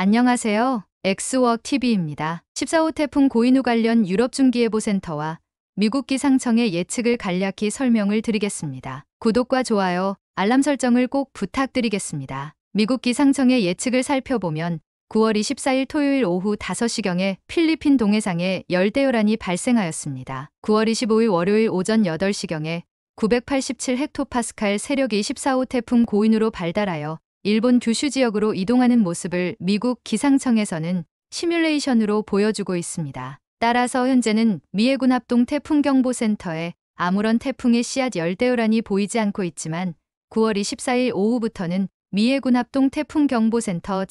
안녕하세요. 엑스워크 TV입니다. 14호 태풍 고인우 관련 유럽 중기예보센터와 미국 기상청의 예측을 간략히 설명을 드리겠습니다. 구독과 좋아요, 알람 설정을 꼭 부탁드리겠습니다. 미국 기상청의 예측을 살펴보면 9월 24일 토요일 오후 5시경에 필리핀 동해상에 열대요란이 발생하였습니다. 9월 25일 월요일 오전 8시경에 987헥토파스칼 세력이 14호 태풍 고인으로 발달하여 일본 규슈 지역으로 이동하는 모습을 미국 기상청에서는 시뮬레이션으로 보여주고 있습니다. 따라서 현재는 미해군 합동 태풍경보센터에 아무런 태풍의 씨앗 열대우란이 보이지 않고 있지만 9월 24일 오후부터는 미해군 합동 태풍경보센터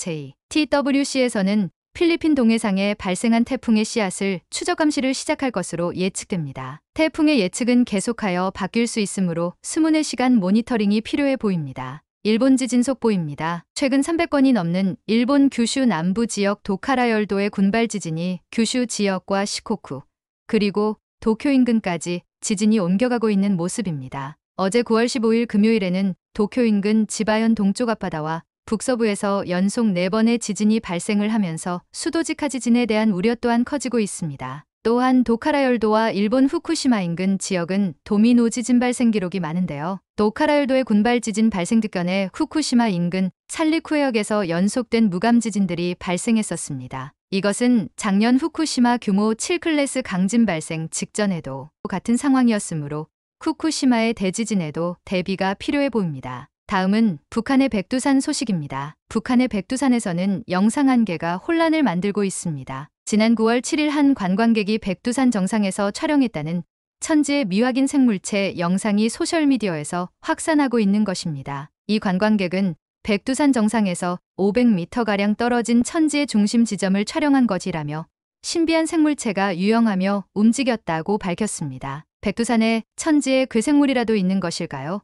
JTWC에서는 필리핀 동해상에 발생한 태풍의 씨앗을 추적 감시를 시작할 것으로 예측됩니다. 태풍의 예측은 계속하여 바뀔 수 있으므로 24시간 모니터링이 필요해 보입니다. 일본 지진 속보입니다. 최근 300건이 넘는 일본 규슈 남부 지역 도카라열도의 군발 지진이 규슈 지역과 시코쿠 그리고 도쿄 인근까지 지진이 옮겨가고 있는 모습입니다. 어제 9월 15일 금요일에는 도쿄 인근 지바현 동쪽 앞바다와 북서부에서 연속 4번의 지진이 발생을 하면서 수도지카 지진에 대한 우려 또한 커지고 있습니다. 또한 도카라열도와 일본 후쿠시마 인근 지역은 도미노 지진 발생 기록이 많은데요. 도카라열도의 군발 지진 발생 직전에 후쿠시마 인근 산리쿠역에서 연속된 무감 지진들이 발생했었습니다. 이것은 작년 후쿠시마 규모 7클래스 강진 발생 직전에도 같은 상황이었으므로 후쿠시마의 대지진에도 대비가 필요해 보입니다. 다음은 북한의 백두산 소식입니다. 북한의 백두산에서는 영상 한계가 혼란을 만들고 있습니다. 지난 9월 7일 한 관광객이 백두산 정상에서 촬영했다는 천지의 미확인 생물체 영상이 소셜미디어에서 확산하고 있는 것입니다. 이 관광객은 백두산 정상에서 500m가량 떨어진 천지의 중심 지점을 촬영한 것이라며 신비한 생물체가 유영하며 움직였다고 밝혔습니다. 백두산에 천지의 괴생물이라도 있는 것일까요?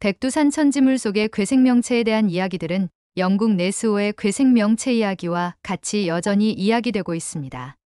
백두산 천지물 속의 괴생명체에 대한 이야기들은 영국 내수호의 괴생 명체 이야기와 같이 여전히 이야기되고 있습니다.